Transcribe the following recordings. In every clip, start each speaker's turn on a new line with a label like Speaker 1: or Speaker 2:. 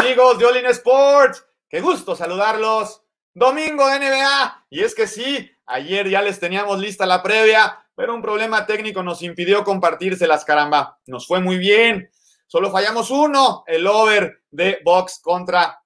Speaker 1: amigos de Olin Sports. Qué gusto saludarlos. Domingo de NBA. Y es que sí, ayer ya les teníamos lista la previa, pero un problema técnico nos impidió compartírselas, caramba. Nos fue muy bien. Solo fallamos uno, el over de Box contra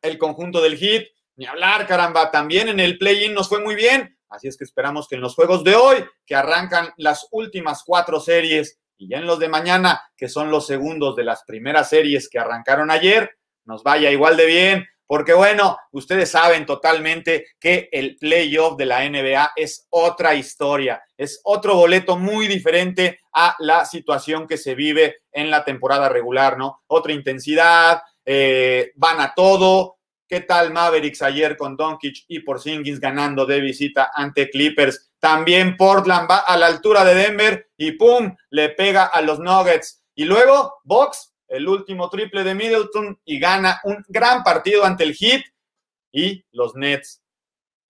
Speaker 1: el conjunto del Hit. Ni hablar, caramba. También en el play-in nos fue muy bien. Así es que esperamos que en los juegos de hoy, que arrancan las últimas cuatro series, y ya en los de mañana, que son los segundos de las primeras series que arrancaron ayer, nos vaya igual de bien, porque bueno, ustedes saben totalmente que el playoff de la NBA es otra historia, es otro boleto muy diferente a la situación que se vive en la temporada regular, ¿no? Otra intensidad, eh, van a todo. ¿Qué tal Mavericks ayer con Doncic y Porzingis ganando de visita ante Clippers? También Portland va a la altura de Denver y ¡pum! le pega a los Nuggets. Y luego, Box el último triple de Middleton y gana un gran partido ante el Heat y los Nets.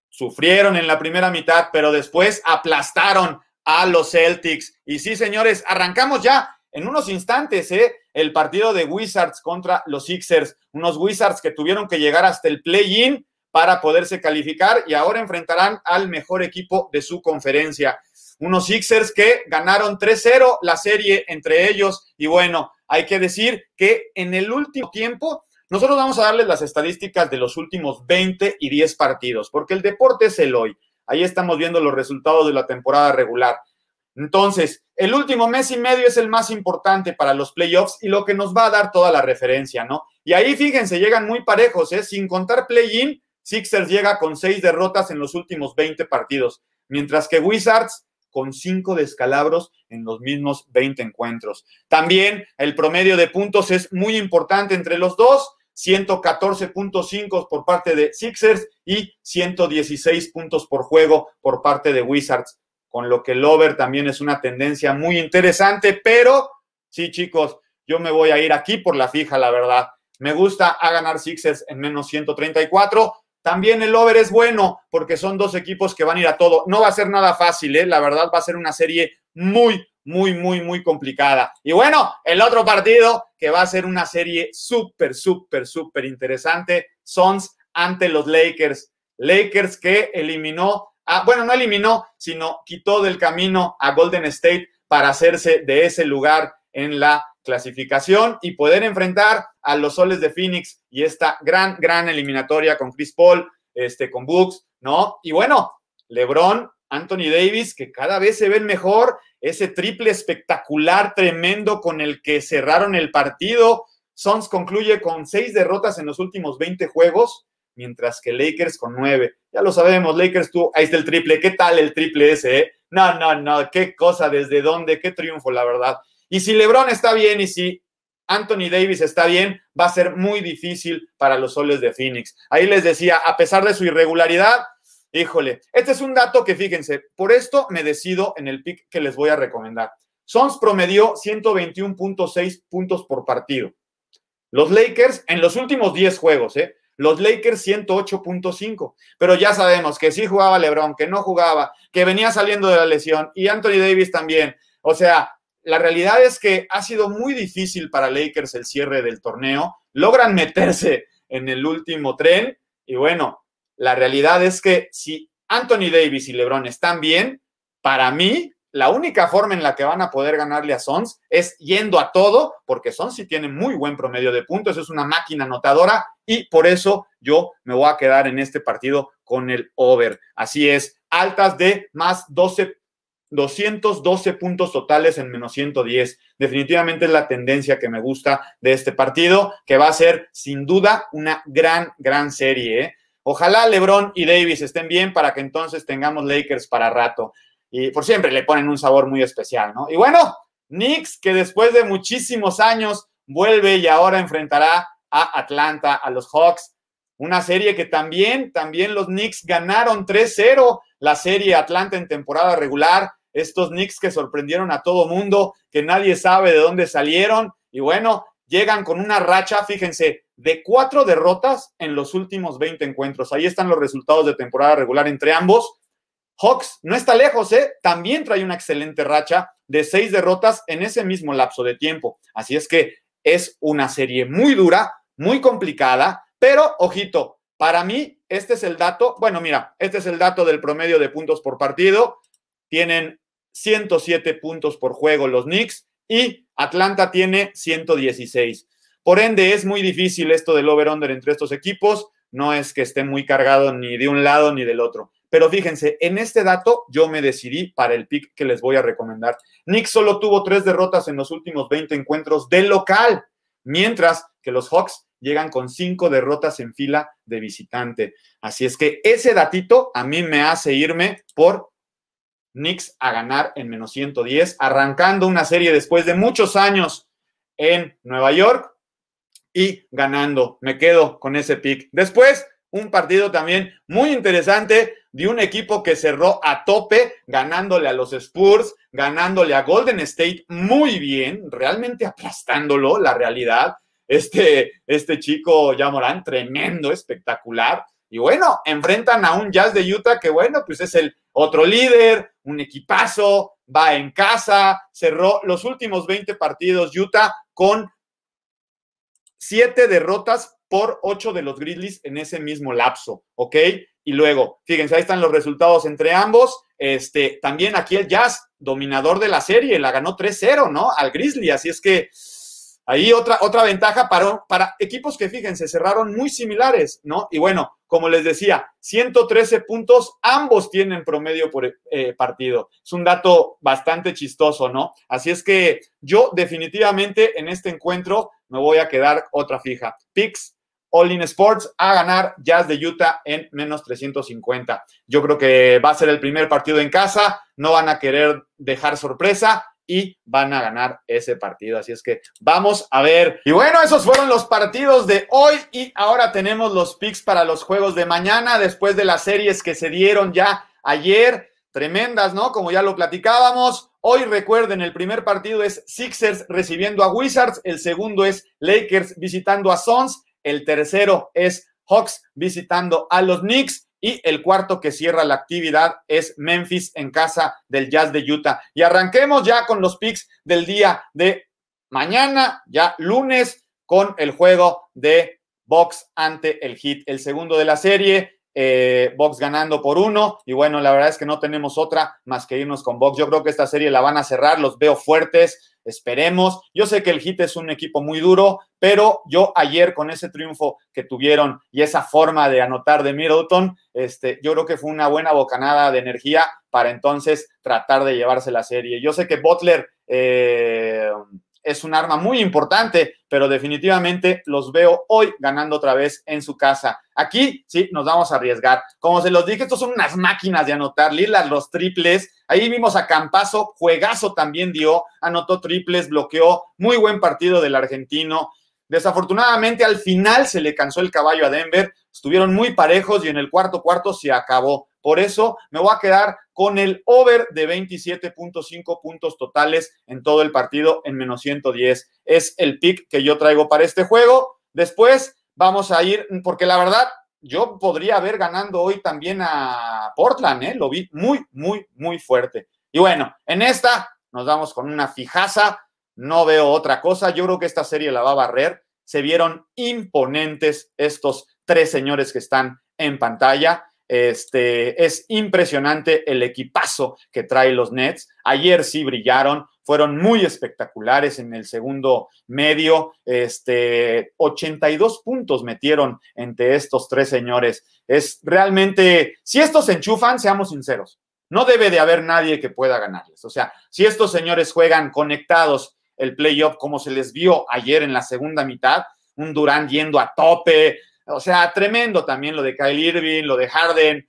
Speaker 1: Sufrieron en la primera mitad, pero después aplastaron a los Celtics. Y sí, señores, arrancamos ya en unos instantes, ¿eh? El partido de Wizards contra los Sixers. Unos Wizards que tuvieron que llegar hasta el play-in para poderse calificar y ahora enfrentarán al mejor equipo de su conferencia. Unos Sixers que ganaron 3-0 la serie entre ellos y bueno, hay que decir que en el último tiempo, nosotros vamos a darles las estadísticas de los últimos 20 y 10 partidos, porque el deporte es el hoy. Ahí estamos viendo los resultados de la temporada regular. Entonces, el último mes y medio es el más importante para los playoffs y lo que nos va a dar toda la referencia, ¿no? Y ahí fíjense, llegan muy parejos, ¿eh? Sin contar play-in, Sixers llega con seis derrotas en los últimos 20 partidos, mientras que Wizards con cinco descalabros en los mismos 20 encuentros. También el promedio de puntos es muy importante entre los dos. 114.5 por parte de Sixers y 116 puntos por juego por parte de Wizards, con lo que el over también es una tendencia muy interesante, pero sí chicos, yo me voy a ir aquí por la fija, la verdad. Me gusta a ganar Sixers en menos 134, también el over es bueno porque son dos equipos que van a ir a todo. No va a ser nada fácil, ¿eh? la verdad va a ser una serie muy, muy, muy, muy complicada. Y bueno, el otro partido que va a ser una serie súper, súper, súper interesante, Sons ante los Lakers. Lakers que eliminó, bueno, no eliminó, sino quitó del camino a Golden State para hacerse de ese lugar en la clasificación y poder enfrentar a los soles de Phoenix y esta gran, gran eliminatoria con Chris Paul, este, con Bucks, ¿no? Y bueno, LeBron, Anthony Davis, que cada vez se ven mejor, ese triple espectacular, tremendo con el que cerraron el partido. Sons concluye con seis derrotas en los últimos 20 juegos, mientras que Lakers con nueve. Ya lo sabemos, Lakers tú, ahí está el triple. ¿Qué tal el triple ese? Eh? No, no, no, qué cosa, desde dónde, qué triunfo, la verdad. Y si LeBron está bien y si Anthony Davis está bien, va a ser muy difícil para los soles de Phoenix. Ahí les decía, a pesar de su irregularidad, híjole, este es un dato que fíjense, por esto me decido en el pick que les voy a recomendar. Suns promedió 121.6 puntos por partido. Los Lakers en los últimos 10 juegos, ¿eh? Los Lakers 108.5. Pero ya sabemos que sí jugaba LeBron, que no jugaba, que venía saliendo de la lesión y Anthony Davis también. O sea, la realidad es que ha sido muy difícil para Lakers el cierre del torneo. Logran meterse en el último tren y bueno, la realidad es que si Anthony Davis y LeBron están bien, para mí la única forma en la que van a poder ganarle a Sons es yendo a todo, porque Sons sí tiene muy buen promedio de puntos, es una máquina anotadora y por eso yo me voy a quedar en este partido con el over. Así es, altas de más 12 212 puntos totales en menos 110. Definitivamente es la tendencia que me gusta de este partido, que va a ser sin duda una gran, gran serie. ¿eh? Ojalá LeBron y Davis estén bien para que entonces tengamos Lakers para rato. Y por siempre le ponen un sabor muy especial, ¿no? Y bueno, Knicks, que después de muchísimos años vuelve y ahora enfrentará a Atlanta, a los Hawks. Una serie que también, también los Knicks ganaron 3-0 la serie Atlanta en temporada regular estos Knicks que sorprendieron a todo mundo, que nadie sabe de dónde salieron y bueno, llegan con una racha, fíjense, de cuatro derrotas en los últimos 20 encuentros. Ahí están los resultados de temporada regular entre ambos. Hawks no está lejos, ¿eh? También trae una excelente racha de seis derrotas en ese mismo lapso de tiempo. Así es que es una serie muy dura, muy complicada, pero ojito, para mí este es el dato, bueno, mira, este es el dato del promedio de puntos por partido. Tienen 107 puntos por juego los Knicks y Atlanta tiene 116. Por ende, es muy difícil esto del over-under entre estos equipos. No es que esté muy cargado ni de un lado ni del otro. Pero fíjense, en este dato yo me decidí para el pick que les voy a recomendar. Knicks solo tuvo tres derrotas en los últimos 20 encuentros de local, mientras que los Hawks llegan con cinco derrotas en fila de visitante. Así es que ese datito a mí me hace irme por Knicks a ganar en menos 110, arrancando una serie después de muchos años en Nueva York y ganando. Me quedo con ese pick. Después, un partido también muy interesante de un equipo que cerró a tope, ganándole a los Spurs, ganándole a Golden State muy bien, realmente aplastándolo, la realidad. Este, este chico, ya Morán, tremendo, espectacular. Y bueno, enfrentan a un Jazz de Utah que, bueno, pues es el otro líder, un equipazo, va en casa, cerró los últimos 20 partidos Utah con siete derrotas por ocho de los Grizzlies en ese mismo lapso, ¿ok? Y luego, fíjense, ahí están los resultados entre ambos. Este, también aquí el Jazz, dominador de la serie, la ganó 3-0, ¿no? Al Grizzly, así es que Ahí otra, otra ventaja para, para equipos que, fíjense, cerraron muy similares, ¿no? Y bueno, como les decía, 113 puntos, ambos tienen promedio por eh, partido. Es un dato bastante chistoso, ¿no? Así es que yo definitivamente en este encuentro me voy a quedar otra fija. Picks All In Sports a ganar Jazz de Utah en menos 350. Yo creo que va a ser el primer partido en casa, no van a querer dejar sorpresa y van a ganar ese partido. Así es que vamos a ver. Y bueno, esos fueron los partidos de hoy y ahora tenemos los picks para los juegos de mañana después de las series que se dieron ya ayer. Tremendas, ¿no? Como ya lo platicábamos. Hoy recuerden, el primer partido es Sixers recibiendo a Wizards, el segundo es Lakers visitando a Sons el tercero es Hawks visitando a los Knicks. Y el cuarto que cierra la actividad es Memphis en casa del Jazz de Utah. Y arranquemos ya con los picks del día de mañana, ya lunes, con el juego de Box ante el Hit, el segundo de la serie. Eh, Box ganando por uno. Y bueno, la verdad es que no tenemos otra más que irnos con Box. Yo creo que esta serie la van a cerrar, los veo fuertes. Esperemos. Yo sé que el Hit es un equipo muy duro, pero yo ayer con ese triunfo que tuvieron y esa forma de anotar de Middleton, este, yo creo que fue una buena bocanada de energía para entonces tratar de llevarse la serie. Yo sé que Butler eh, es un arma muy importante, pero definitivamente los veo hoy ganando otra vez en su casa. Aquí sí nos vamos a arriesgar. Como se los dije, estos son unas máquinas de anotar. Lilas los triples. Ahí vimos a Campazo, juegazo también dio, anotó triples, bloqueó. Muy buen partido del argentino. Desafortunadamente al final se le cansó el caballo a Denver, estuvieron muy parejos y en el cuarto cuarto se acabó. Por eso me voy a quedar con el over de 27.5 puntos totales en todo el partido en menos 110. Es el pick que yo traigo para este juego. Después vamos a ir, porque la verdad, yo podría haber ganando hoy también a Portland, ¿eh? lo vi muy, muy, muy fuerte. Y bueno, en esta nos vamos con una fijaza. No veo otra cosa. Yo creo que esta serie la va a barrer se vieron imponentes estos tres señores que están en pantalla. Este, es impresionante el equipazo que trae los Nets. Ayer sí brillaron, fueron muy espectaculares en el segundo medio. Este, 82 puntos metieron entre estos tres señores. Es realmente, si estos se enchufan, seamos sinceros, no debe de haber nadie que pueda ganarles. O sea, si estos señores juegan conectados el playoff como se les vio ayer en la segunda mitad, un Durán yendo a tope, o sea, tremendo también lo de Kyle Irving, lo de Harden.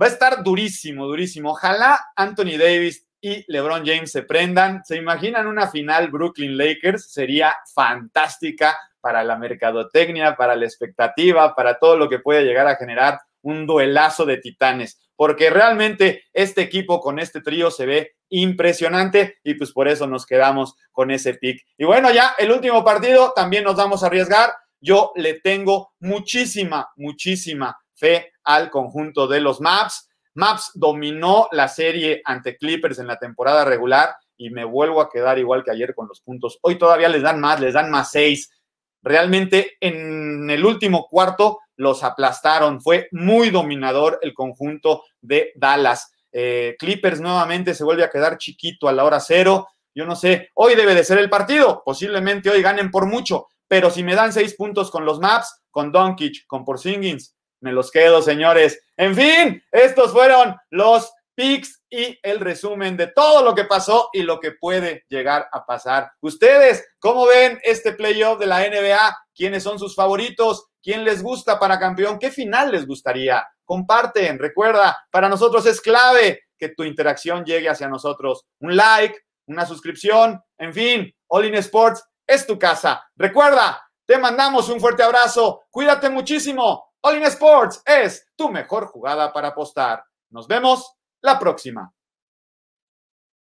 Speaker 1: Va a estar durísimo, durísimo. Ojalá Anthony Davis y LeBron James se prendan. ¿Se imaginan una final Brooklyn Lakers? Sería fantástica para la mercadotecnia, para la expectativa, para todo lo que puede llegar a generar un duelazo de titanes porque realmente este equipo con este trío se ve impresionante y pues por eso nos quedamos con ese pick. Y bueno, ya el último partido también nos vamos a arriesgar. Yo le tengo muchísima, muchísima fe al conjunto de los Maps. Maps dominó la serie ante Clippers en la temporada regular y me vuelvo a quedar igual que ayer con los puntos. Hoy todavía les dan más, les dan más seis. Realmente en el último cuarto los aplastaron. Fue muy dominador el conjunto de Dallas. Eh, Clippers nuevamente se vuelve a quedar chiquito a la hora cero. Yo no sé, hoy debe de ser el partido. Posiblemente hoy ganen por mucho, pero si me dan seis puntos con los Maps, con Doncic, con Porzingis, me los quedo, señores. En fin, estos fueron los picks y el resumen de todo lo que pasó y lo que puede llegar a pasar. Ustedes, ¿cómo ven este playoff de la NBA? ¿Quiénes son sus favoritos? quién les gusta para campeón, qué final les gustaría. Comparten, recuerda, para nosotros es clave que tu interacción llegue hacia nosotros. Un like, una suscripción, en fin, All in Sports es tu casa. Recuerda, te mandamos un fuerte abrazo, cuídate muchísimo. All in Sports es tu mejor jugada para apostar. Nos vemos la próxima.